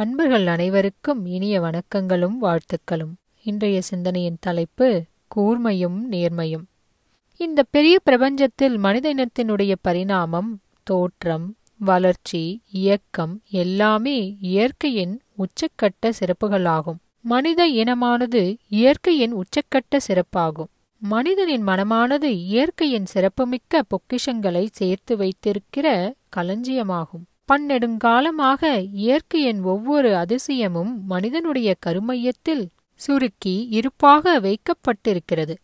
அன்பர்கள் அனைவருக்கும் இனிய வணக்கங்களும் வாழ்த்துக்களும் இன்றைய சிந்தனையின் தலைப்பு கூர்மையும் நேர்மையும் இந்த பெரிய பிரபஞ்சத்தில் மனித இனத்தினுடைய பரிணாமம் தோற்றம் வளர்ச்சி இயக்கம் எல்லாமே இயற்கையின் உச்சக்கட்ட சிறப்புகளாகும் மனித இனமானது இயற்கையின் உச்சக்கட்ட சிறப்பாகும் மனிதனின் மனமானது இயற்கையின் சிறப்புமிக்க பொக்கிஷங்களை சேர்த்து வைத்திருக்கிற களஞ்சியமாகும் பன்னெடுங்காலமாக இயற்கையின் ஒவ்வொரு அதிசயமும் மனிதனுடைய கருமையத்தில் சுருக்கி இருப்பாக வைக்கப்பட்டிருக்கிறது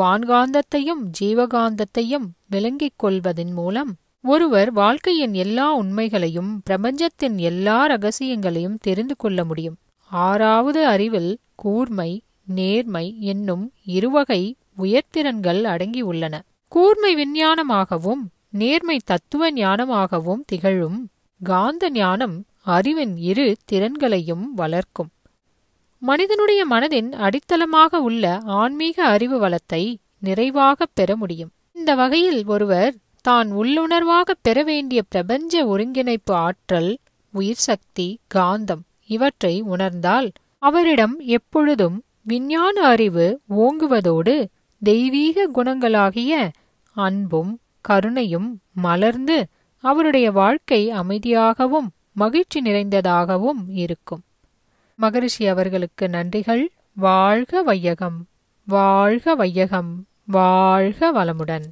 வான்காந்தத்தையும் ஜீவகாந்தத்தையும் விளங்கிக் கொள்வதன் மூலம் ஒருவர் வாழ்க்கையின் எல்லா உண்மைகளையும் பிரபஞ்சத்தின் எல்லா ரகசியங்களையும் தெரிந்து கொள்ள முடியும் ஆறாவது அறிவில் கூர்மை நேர்மை என்னும் இருவகை உயர்திறன்கள் அடங்கியுள்ளன கூர்மை விஞ்ஞானமாகவும் நேர்மை தத்துவ ஞானமாகவும் திகழும் காந்த ஞானம் அறிவின் இரு திறன்களையும் வளர்க்கும் மனிதனுடைய மனதின் அடித்தளமாக உள்ள ஆன்மீக அறிவு வளத்தை நிறைவாக பெற முடியும் இந்த வகையில் ஒருவர் தான் உள்ளுணர்வாக பெற வேண்டிய பிரபஞ்ச ஒருங்கிணைப்பு ஆற்றல் உயிர் சக்தி காந்தம் இவற்றை உணர்ந்தால் அவரிடம் எப்பொழுதும் விஞ்ஞான அறிவு ஓங்குவதோடு தெய்வீக குணங்களாகிய அன்பும் கருணையும் மலர்ந்து அவருடைய வாழ்க்கை அமைதியாகவும் மகிழ்ச்சி நிறைந்ததாகவும் இருக்கும் மகரிஷி அவர்களுக்கு நன்றிகள் வாழ்க வையகம் வாழ்க வையகம் வாழ்க வளமுடன்